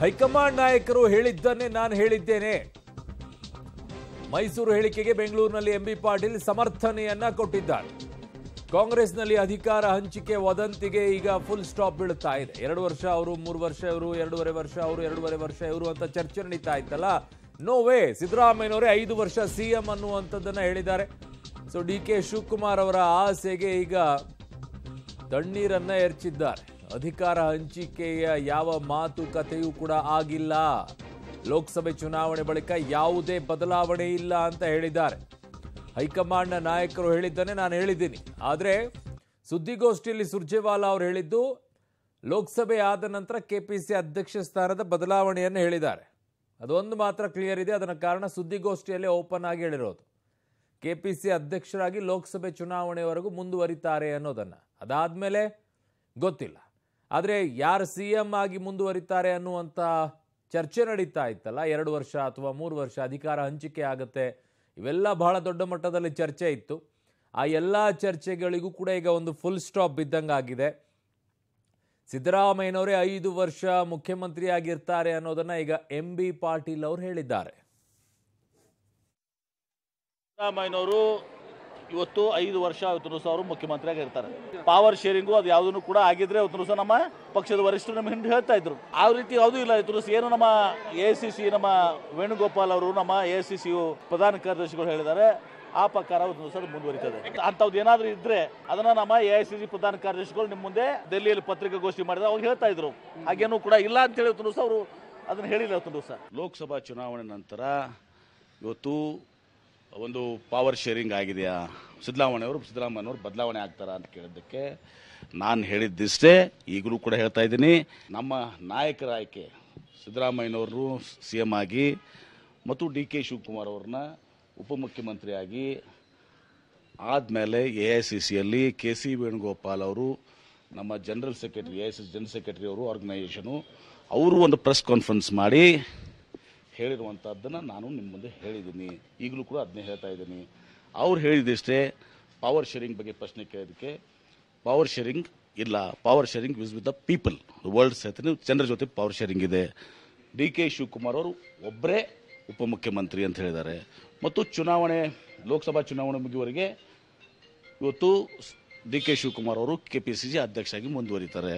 high command ನಾಯಕರು ಹೇಳಿದ್ದನ್ನೇ ನಾನು ಹೇಳಿದ್ದೇನೆ ಮೈಸೂರು ಹೇಳಿಕೆಗೆ ಬೆಂಗಳೂರಿನಲ್ಲಿ ಎಂಬಿ ಪಾಟೀಲ್ ಸಮರ್ಥನೆಯನ್ನ ಕೊಟ್ಟಿದ್ದಾರೆ ಕಾಂಗ್ರೆಸ್ನಲ್ಲಿ ಅಧಿಕಾರ ಹಂಚಿಕೆ ವದಂತಿಗೆ ಈಗ ಫುಲ್ ಸ್ಟಾಪ್ ಬೀಳ್ತಾ ಇದೆ ಎರಡು ವರ್ಷ ಅವರು ಮೂರು ವರ್ಷ ಇವರು ಎರಡೂವರೆ ವರ್ಷ ಅವರು ಎರಡೂವರೆ ವರ್ಷ ಇವರು ಅಂತ ಚರ್ಚೆ ನಡೀತಾ ಇತ್ತಲ್ಲ ನೋ ವೇ ಸಿದ್ದರಾಮಯ್ಯನವರೇ ಐದು ವರ್ಷ ಸಿ ಎಂ ಅನ್ನುವಂಥದ್ದನ್ನು ಹೇಳಿದ್ದಾರೆ ಸೊ ಡಿ ಕೆ ಶಿವಕುಮಾರ್ ಅವರ ಆಸೆಗೆ ಈಗ ತಣ್ಣೀರನ್ನು ಎರಚಿದ್ದಾರೆ ಅಧಿಕಾರ ಹಂಚಿಕೆಯ ಯಾವ ಮಾತುಕತೆಯೂ ಕೂಡ ಆಗಿಲ್ಲ ಲೋಕಸಭೆ ಚುನಾವಣೆ ಬಳಿಕ ಯಾವುದೇ ಬದಲಾವಣೆ ಇಲ್ಲ ಅಂತ ಹೇಳಿದ್ದಾರೆ ಹೈಕಮಾಂಡ್ನ ನಾಯಕರು ಹೇಳಿದ್ದನ್ನೇ ನಾನು ಹೇಳಿದ್ದೀನಿ ಆದರೆ ಸುದ್ದಿಗೋಷ್ಠಿಯಲ್ಲಿ ಸುರ್ಜೇವಾಲಾ ಅವರು ಹೇಳಿದ್ದು ಲೋಕಸಭೆ ಆದ ನಂತರ ಕೆ ಪಿ ಸಿ ಅಧ್ಯಕ್ಷ ಸ್ಥಾನದ ಬದಲಾವಣೆಯನ್ನು ಹೇಳಿದ್ದಾರೆ ಅದೊಂದು ಮಾತ್ರ ಕ್ಲಿಯರ್ ಇದೆ ಅದನ್ನು ಕಾರಣ ಸುದ್ದಿಗೋಷ್ಠಿಯಲ್ಲೇ ಓಪನ್ ಆಗಿ ಹೇಳಿರೋದು ಕೆ ಪಿ ಸಿ ಅಧ್ಯಕ್ಷರಾಗಿ ಲೋಕಸಭೆ ಚುನಾವಣೆವರೆಗೂ ಮುಂದುವರಿತಾರೆ ಅನ್ನೋದನ್ನು ಅದಾದಮೇಲೆ ಗೊತ್ತಿಲ್ಲ ಆದರೆ ಯಾರು ಸಿ ಎಂ ಆಗಿ ಮುಂದುವರಿತಾರೆ ಅನ್ನುವಂಥ ಚರ್ಚೆ ನಡೀತಾ ಇತ್ತಲ್ಲ ಎರಡು ವರ್ಷ ಅಥವಾ ಮೂರು ವರ್ಷ ಅಧಿಕಾರ ಹಂಚಿಕೆ ಆಗುತ್ತೆ ಇವೆಲ್ಲ ಬಹಳ ದೊಡ್ಡ ಮಟ್ಟದಲ್ಲಿ ಚರ್ಚೆ ಇತ್ತು ಆ ಎಲ್ಲ ಚರ್ಚೆಗಳಿಗೂ ಕೂಡ ಈಗ ಒಂದು ಫುಲ್ ಸ್ಟಾಪ್ ಆಗಿದೆ ಸಿದ್ದರಾಮಯ್ಯನವರೇ ಐದು ವರ್ಷ ಮುಖ್ಯಮಂತ್ರಿಯಾಗಿರ್ತಾರೆ ಅನ್ನೋದನ್ನ ಈಗ ಎಂ ಬಿ ಪಾಟೀಲ್ ಅವರು ಹೇಳಿದ್ದಾರೆ ಸಿದ್ದರಾಮಯ್ಯನವರು ಇವತ್ತು ಐದು ವರ್ಷ ಇವತ್ತು ಸಹ ಅವರು ಇರ್ತಾರೆ ಪವರ್ ಶೇರಿಂಗು ಅದು ಯಾವುದನ್ನು ಕೂಡ ಆಗಿದ್ರೆ ಇವತ್ತು ನಮ್ಮ ಪಕ್ಷದ ವರಿಷ್ಠರು ನಮ್ಮ ಹಿಂದೆ ಹೇಳ್ತಾ ಇದ್ರು ಆ ರೀತಿ ಯಾವುದೂ ಇಲ್ಲ ಇವತ್ತು ಏನು ನಮ್ಮ ಎ ಸಿ ಸಿ ನಮ್ಮ ವೇಣುಗೋಪಾಲ್ ಅವರು ನಮ್ಮ ಎ ಸಿ ಸಿ ಪ್ರಧಾನ ಕಾರ್ಯದರ್ಶಿಗಳು ಹೇಳಿದ್ದಾರೆ ಆ ಪ್ರಕಾರ ಸರ್ ಮುಂದುವರಿತದೆ ಅಂತವ್ದು ಏನಾದರೂ ಇದ್ರೆ ಅದನ್ನ ನಮ್ಮ ಎ ಐ ಸಿ ಸಿ ಪ್ರಧಾನ ಕಾರ್ಯದರ್ಶಿಗಳು ನಿಮ್ಮ ಮುಂದೆ ದೆಲ್ಲಿಯಲ್ಲಿ ಪತ್ರಿಕಾಗೋಷ್ಠಿ ಮಾಡಿದ್ರೆ ಅವ್ರು ಹೇಳ್ತಾ ಇದ್ರು ಹಾಗೇನೂ ಕೂಡ ಇಲ್ಲ ಅಂತ ಹೇಳಿ ಅವರು ಅದನ್ನ ಹೇಳಿಲ್ಲ ಇವತ್ತು ಲೋಕಸಭಾ ಚುನಾವಣೆ ನಂತರ ಇವತ್ತು ಒಂದು ಪವರ್ ಶೇರಿಂಗ್ ಆಗಿದೆಯಾ ಸಿದ್ದರಾಮಯ್ಯವರು ಸಿದ್ದರಾಮಯ್ಯವರು ಬದಲಾವಣೆ ಆಗ್ತಾರಾ ಅಂತ ಕೇಳಿದ್ದಕ್ಕೆ ನಾನು ಹೇಳಿದ್ದಿಷ್ಟೇ ಈಗಲೂ ಕೂಡ ಹೇಳ್ತಾ ಇದ್ದೀನಿ ನಮ್ಮ ನಾಯಕರ ಆಯ್ಕೆ ಸಿದ್ದರಾಮಯ್ಯನವರು ಸಿ ಎಮ್ ಆಗಿ ಮತ್ತು ಡಿ ಕೆ ಶಿವಕುಮಾರ್ ಅವ್ರನ್ನ ಉಪಮುಖ್ಯಮಂತ್ರಿಯಾಗಿ ಆದಮೇಲೆ ಎ ಐ ಸಿ ಸಿಯಲ್ಲಿ ಕೆ ಸಿ ವೇಣುಗೋಪಾಲ್ ಅವರು ನಮ್ಮ general secretary A I C general secretary ಅವರು ಆರ್ಗನೈಸೇಷನು ಅವರು ಒಂದು ಪ್ರೆಸ್ ಕಾನ್ಫರೆನ್ಸ್ ಮಾಡಿ ಹೇಳಿರುವಂಥದ್ದನ್ನು ನಾನು ನಿಮ್ಮ ಮುಂದೆ ಹೇಳಿದ್ದೀನಿ ಈಗಲೂ ಕೂಡ ಅದನ್ನೇ ಹೇಳ್ತಾ ಇದ್ದೀನಿ ಅವ್ರು ಹೇಳಿದಿಷ್ಟೇ ಪವರ್ ಶೇರಿಂಗ್ ಬಗ್ಗೆ ಪ್ರಶ್ನೆ ಕೇಳೋದಕ್ಕೆ ಪವರ್ ಶೇರಿಂಗ್ ಇಲ್ಲ ಪವರ್ ಶೇರಿಂಗ್ ವಿಸ್ ವಿತ್ ದ ಪೀಪಲ್ ವರ್ಲ್ಡ್ ಸಹಿತ ಜನರ ಜೊತೆ ಪವರ್ ಶೇರಿಂಗ್ ಇದೆ ಡಿ ಕೆ ಶಿವಕುಮಾರ್ ಅವರು ಒಬ್ಬರೇ ಉಪಮುಖ್ಯಮಂತ್ರಿ ಅಂತ ಹೇಳಿದ್ದಾರೆ ಮತ್ತು ಚುನಾವಣೆ ಲೋಕಸಭಾ ಚುನಾವಣೆ ಮುಗಿಯುವವರೆಗೆ ಇವತ್ತು ಡಿ ಕೆ ಶಿವಕುಮಾರ್ ಅವರು ಕೆ ಪಿ ಸಿ ಸಿ ಆಗಿ ಮುಂದುವರಿತಾರೆ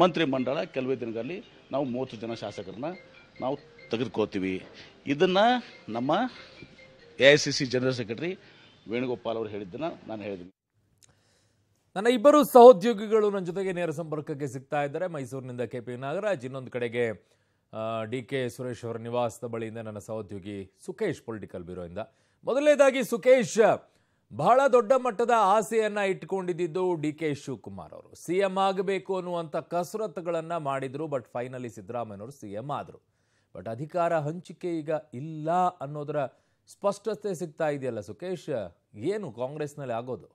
ಮಂತ್ರಿಮಂಡಲ ಕೆಲವೇ ದಿನಗಳಲ್ಲಿ ನಾವು ಮೂವತ್ತು ಜನ ಶಾಸಕರನ್ನ ನಾವು ತೆಗೆದುಕೋತೀವಿ ಇದನ್ನು ನಮ್ಮ A C C general secretary Venugopal ಅವರು ಹೇಳಿದ್ದನ್ನು ನಾನು ಹೇಳಿದ್ದೀನಿ ನನ್ನ ಇಬ್ಬರು ಸಹೋದ್ಯೋಗಿಗಳು ನನ್ನ ಜೊತೆಗೆ ನೇರ ಸಂಪರ್ಕಕ್ಕೆ ಸಿಗ್ತಾ ಇದ್ದಾರೆ ಮೈಸೂರಿನಿಂದ ಕೆ ಪಿ ನಾಗರಾಜ್ ಇನ್ನೊಂದು ಕಡೆಗೆ ಡಿ ಕೆ ಸುರೇಶ್ ಅವರ ನಿವಾಸದ ಬಳಿಯಿಂದ ನನ್ನ ಸಹೋದ್ಯೋಗಿ ಸುಖೇಶ್ ಪೊಲಿಟಿಕಲ್ ಬ್ಯೂರೋಯಿಂದ ಮೊದಲನೇದಾಗಿ ಸುಖೇಶ್ ಬಹಳ ದೊಡ್ಡ ಮಟ್ಟದ ಆಸೆಯನ್ನು ಇಟ್ಟುಕೊಂಡಿದ್ದು ಡಿ ಕೆ ಶಿವಕುಮಾರ್ ಅವರು ಸಿ ಆಗಬೇಕು ಅನ್ನುವಂಥ ಕಸರತ್ತುಗಳನ್ನು ಮಾಡಿದರು ಬಟ್ ಫೈನಲಿ ಸಿದ್ದರಾಮಯ್ಯವರು ಸಿ ಎಂ ಆದರು ಬಟ್ ಅಧಿಕಾರ ಹಂಚಿಕೆ ಈಗ ಇಲ್ಲ ಅನ್ನೋದರ ಸ್ಪಷ್ಟತೆ ಸಿಗ್ತಾ ಇದೆಯಲ್ಲ ಸುಕೇಶ್ ಏನು ಕಾಂಗ್ರೆಸ್ನಲ್ಲಿ ಆಗೋದು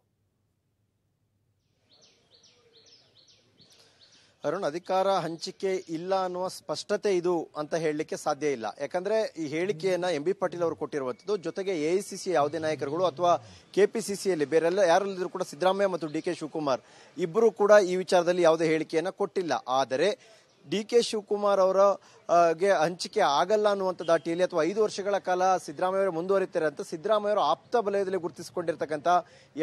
ಅರುಣ್ ಅಧಿಕಾರ ಹಂಚಿಕೆ ಇಲ್ಲ ಅನ್ನುವ ಸ್ಪಷ್ಟತೆ ಇದು ಅಂತ ಹೇಳಲಿಕ್ಕೆ ಸಾಧ್ಯ ಇಲ್ಲ ಯಾಕಂದ್ರೆ ಈ ಹೇಳಿಕೆಯನ್ನ ಎಂ ಬಿ ಪಾಟೀಲ್ ಅವರು ಕೊಟ್ಟಿರುವಂತದ್ದು ಜೊತೆಗೆ ಎಐಸಿಸಿ ಯಾವುದೇ ನಾಯಕರುಗಳು ಅಥವಾ ಕೆಪಿಸಿಸಿಯಲ್ಲಿ ಬೇರೆಲ್ಲ ಯಾರಲ್ಲಿದ್ರು ಕೂಡ ಸಿದ್ದರಾಮಯ್ಯ ಮತ್ತು ಡಿ ಕೆ ಶಿವಕುಮಾರ್ ಇಬ್ಬರು ಕೂಡ ಈ ವಿಚಾರದಲ್ಲಿ ಯಾವುದೇ ಹೇಳಿಕೆಯನ್ನ ಕೊಟ್ಟಿಲ್ಲ ಆದರೆ ಡಿ ಕೆ ಶಿವಕುಮಾರ್ ಅವರ ಗೆ ಹಂಚಿಕೆ ಆಗಲ್ಲ ಅನ್ನುವಂಥ ದಾಟಿಯಲ್ಲಿ ಅಥವಾ ಐದು ವರ್ಷಗಳ ಕಾಲ ಸಿದ್ದರಾಮಯ್ಯ ಮುಂದುವರಿತಾರೆ ಅಂತ ಸಿದ್ದರಾಮಯ್ಯ ಆಪ್ತ ವಲಯದಲ್ಲಿ ಗುರುತಿಸಿಕೊಂಡಿರ್ತಕ್ಕಂಥ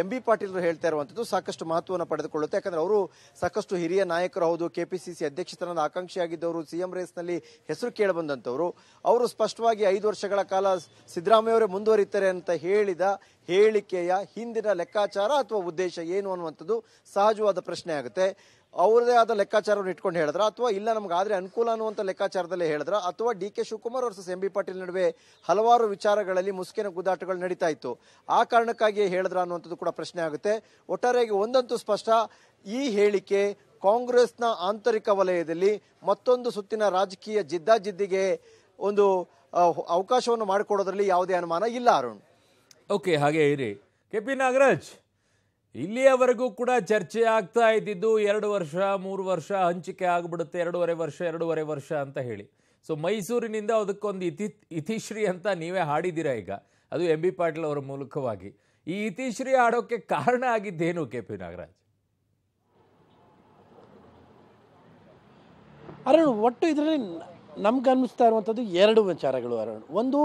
ಎಂ ಬಿ ಪಾಟೀಲ್ರು ಹೇಳ್ತಾ ಇರುವಂಥದ್ದು ಸಾಕಷ್ಟು ಮಹತ್ವವನ್ನು ಪಡೆದುಕೊಳ್ಳುತ್ತೆ ಯಾಕಂದ್ರೆ ಅವರು ಸಾಕಷ್ಟು ಹಿರಿಯ ನಾಯಕರು ಹೌದು ಕೆಪಿಸಿಸಿ ಅಧ್ಯಕ್ಷತನದ ಆಕಾಂಕ್ಷಿಯಾಗಿದ್ದವರು ಎಂ ರೇಸ್ನಲ್ಲಿ ಹೆಸರು ಕೇಳಬಂದಂಥವ್ರು ಅವರು ಸ್ಪಷ್ಟವಾಗಿ ಐದು ವರ್ಷಗಳ ಕಾಲ ಸಿದ್ದರಾಮಯ್ಯ ಅವರೇ ಮುಂದುವರಿತಾರೆ ಅಂತ ಹೇಳಿದ ಹೇಳಿಕೆಯ ಹಿಂದಿನ ಲೆಕ್ಕಾಚಾರ ಅಥವಾ ಉದ್ದೇಶ ಏನು ಅನ್ನುವಂಥದ್ದು ಸಹಜವಾದ ಪ್ರಶ್ನೆ ಆಗುತ್ತೆ ಅವರದೇ ಆದ ಲೆಕ್ಕಾಚಾರವನ್ನು ಇಟ್ಕೊಂಡು ಹೇಳಿದ್ರ ಅಥವಾ ಇಲ್ಲ ನಮ್ಗೆ ಆದರೆ ಅನುಕೂಲ ಅನ್ನುವಂಥ ಲೆಕ್ಕಾಚಾರದಲ್ಲಿ ಹೇಳಿದ್ರ ಅಥವಾ D K Shivakumar versus M B Patil ನಡುವೆ ಹಲವಾರು ವಿಚಾರಗಳಲ್ಲಿ ಮುಸ್ಕಿನ ಗುದ್ದಾಟಗಳು ನಡೀತಾ ಇತ್ತು ಆ ಕಾರಣಕ್ಕಾಗಿಯೇ ಹೇಳಿದ್ರ ಅನ್ನುವಂಥದ್ದು ಕೂಡ ಪ್ರಶ್ನೆ ಆಗುತ್ತೆ ಒಟ್ಟಾರೆಯಾಗಿ ಒಂದಂತೂ ಸ್ಪಷ್ಟ ಈ ಹೇಳಿಕೆ ಕಾಂಗ್ರೆಸ್ನ ಆಂತರಿಕ ವಲಯದಲ್ಲಿ ಮತ್ತೊಂದು ಸುತ್ತಿನ ರಾಜಕೀಯ ಜಿದ್ದಾಜಿದ್ದಿಗೆ ಒಂದು ಅವಕಾಶವನ್ನು ಮಾಡಿಕೊಡೋದ್ರಲ್ಲಿ ಯಾವುದೇ ಅನುಮಾನ ಇಲ್ಲ ಅರುಣ್ ಓಕೆ ಹಾಗೆ ಇರಿ ಕೆ ಪಿ ನಾಗರಾಜ್ ಇಲ್ಲಿಯವರೆಗೂ ಕೂಡ ಚರ್ಚೆ ಆಗ್ತಾ ಇದ್ದಿದ್ದು ಎರಡು ವರ್ಷ ಮೂರು ವರ್ಷ ಹಂಚಿಕೆ ಆಗಿಬಿಡುತ್ತೆ ಎರಡೂವರೆ ವರ್ಷ ಎರಡೂವರೆ ವರ್ಷ ಅಂತ ಹೇಳಿ ಸೊ ಮೈಸೂರಿನಿಂದ ಅದಕ್ಕೊಂದು ಇತಿ ಇತಿಶ್ರೀ ಅಂತ ನೀವೇ ಹಾಡಿದ್ದೀರಾ ಈಗ ಅದು ಎಂ ಬಿ ಪಾಟೀಲ್ ಅವರ ಮೂಲಕವಾಗಿ ಈ ಇತಿಶ್ರೀ ಹಾಡೋಕ್ಕೆ ಕಾರಣ ಆಗಿದ್ದೇನು ಕೆ ಪಿ ನಾಗರಾಜ್ ಅರುಣ್ ಒಟ್ಟು ಇದರಲ್ಲಿ ನಮ್ಗೆ ಅನ್ನಿಸ್ತಾ ಇರುವಂಥದ್ದು ಎರಡು ವಿಚಾರಗಳು ಅರುಣ್ ಒಂದು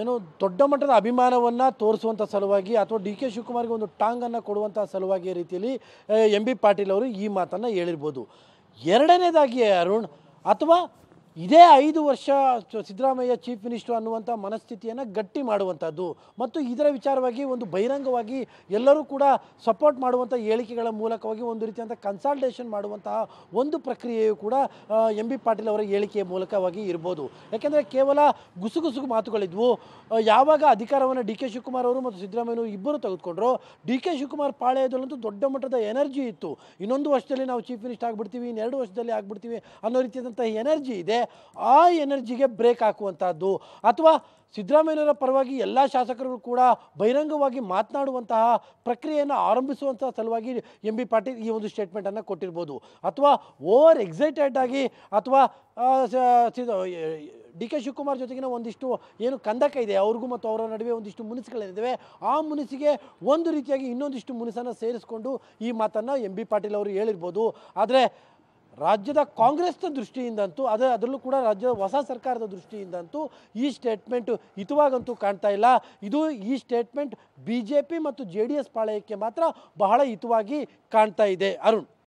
ಏನು ದೊಡ್ಡ ಮಟ್ಟದ ಅಭಿಮಾನವನ್ನು ತೋರಿಸುವಂಥ ಸಲುವಾಗಿ ಅಥವಾ ಡಿ ಕೆ ಶಿವಕುಮಾರ್ಗೆ ಒಂದು ಟಾಂಗನ್ನು ಕೊಡುವಂಥ ಸಲುವಾಗಿ ರೀತಿಯಲ್ಲಿ ಎಂ ಬಿ ಪಾಟೀಲ್ ಅವರು ಈ ಮಾತನ್ನು ಹೇಳಿರ್ಬೋದು ಎರಡನೇದಾಗಿ ಅರುಣ್ ಅಥವಾ ಇದೇ ಐದು ವರ್ಷ ಸಿದ್ದರಾಮಯ್ಯ ಚೀಫ್ ಮಿನಿಸ್ಟರ್ ಅನ್ನುವಂಥ ಮನಸ್ಥಿತಿಯನ್ನು ಗಟ್ಟಿ ಮಾಡುವಂಥದ್ದು ಮತ್ತು ಇದರ ವಿಚಾರವಾಗಿ ಒಂದು ಬಹಿರಂಗವಾಗಿ ಎಲ್ಲರೂ ಕೂಡ ಸಪೋರ್ಟ್ ಮಾಡುವಂಥ ಹೇಳಿಕೆಗಳ ಮೂಲಕವಾಗಿ ಒಂದು ರೀತಿಯಂಥ ಕನ್ಸಲ್ಟೇಷನ್ ಮಾಡುವಂತಹ ಒಂದು ಪ್ರಕ್ರಿಯೆಯು ಕೂಡ ಎಂ ಬಿ ಪಾಟೀಲ್ ಅವರ ಹೇಳಿಕೆಯ ಮೂಲಕವಾಗಿ ಇರ್ಬೋದು ಯಾಕೆಂದರೆ ಕೇವಲ ಗುಸುಗುಸುಗು ಮಾತುಗಳಿದ್ವು ಯಾವಾಗ ಅಧಿಕಾರವನ್ನು ಡಿ ಕೆ ಶಿವಕುಮಾರ್ ಅವರು ಮತ್ತು ಸಿದ್ದರಾಮಯ್ಯವರು ಇಬ್ಬರು ತೆಗೆದುಕೊಂಡ್ರು ಡಿ ಕೆ ಶಿವಕುಮಾರ್ ಪಾಳ್ಯದಲ್ಲಂತೂ ದೊಡ್ಡ ಮಟ್ಟದ ಎನರ್ಜಿ ಇತ್ತು ಇನ್ನೊಂದು ವರ್ಷದಲ್ಲಿ ನಾವು ಚೀಫ್ ಮಿನಿಸ್ಟರ್ ಆಗಿಬಿಡ್ತೀವಿ ಇನ್ನೆರಡು ವರ್ಷದಲ್ಲಿ ಆಗಿಬಿಡ್ತೀವಿ ಅನ್ನೋ ರೀತಿಯಾದಂಥ ಎನರ್ಜಿ ಇದೆ ಆ ಎನರ್ಜಿಗೆ ಬ್ರೇಕ್ ಹಾಕುವಂತಹದ್ದು ಅಥವಾ ಸಿದ್ದರಾಮಯ್ಯರ ಪರವಾಗಿ ಎಲ್ಲ ಶಾಸಕರು ಕೂಡ ಬಹಿರಂಗವಾಗಿ ಮಾತನಾಡುವಂತಹ ಪ್ರಕ್ರಿಯೆಯನ್ನು ಆರಂಭಿಸುವಂತಹ ಸಲುವಾಗಿ ಎಂ ಬಿ ಪಾಟೀಲ್ ಈ ಒಂದು ಸ್ಟೇಟ್ಮೆಂಟನ್ನು ಕೊಟ್ಟಿರ್ಬೋದು ಅಥವಾ ಓವರ್ ಎಕ್ಸೈಟೆಡ್ ಆಗಿ ಅಥವಾ ಡಿ ಕೆ ಶಿವಕುಮಾರ್ ಜೊತೆಗಿನ ಒಂದಿಷ್ಟು ಏನು ಕಂದಕ ಇದೆ ಅವ್ರಿಗೂ ಮತ್ತು ಅವರ ನಡುವೆ ಒಂದಿಷ್ಟು ಮುನಿಸುಗಳೇನಿದ್ದಾವೆ ಆ ಮುನಿಸಿಗೆ ಒಂದು ರೀತಿಯಾಗಿ ಇನ್ನೊಂದಿಷ್ಟು ಮುನಿಸನ್ನು ಸೇರಿಸಿಕೊಂಡು ಈ ಮಾತನ್ನು ಎಂ ಬಿ ಪಾಟೀಲ್ ಅವರು ಹೇಳಿರ್ಬೋದು ಆದರೆ ರಾಜ್ಯದ ಕಾಂಗ್ರೆಸ್ನ ದೃಷ್ಟಿಯಿಂದಂತೂ ಅದೇ ಅದರಲ್ಲೂ ಕೂಡ ರಾಜ್ಯದ ಹೊಸ ಸರ್ಕಾರದ ದೃಷ್ಟಿಯಿಂದಂತೂ ಈ ಸ್ಟೇಟ್ಮೆಂಟು ಹಿತವಾಗಂತೂ ಕಾಣ್ತಾ ಇಲ್ಲ ಇದು ಈ ಸ್ಟೇಟ್ಮೆಂಟ್ ಬಿ ಜೆ ಪಿ ಮತ್ತು ಜೆ ಡಿ ಎಸ್ ಪಾಳಯಕ್ಕೆ ಮಾತ್ರ ಬಹಳ ಹಿತವಾಗಿ ಕಾಣ್ತಾ ಇದೆ ಅರುಣ್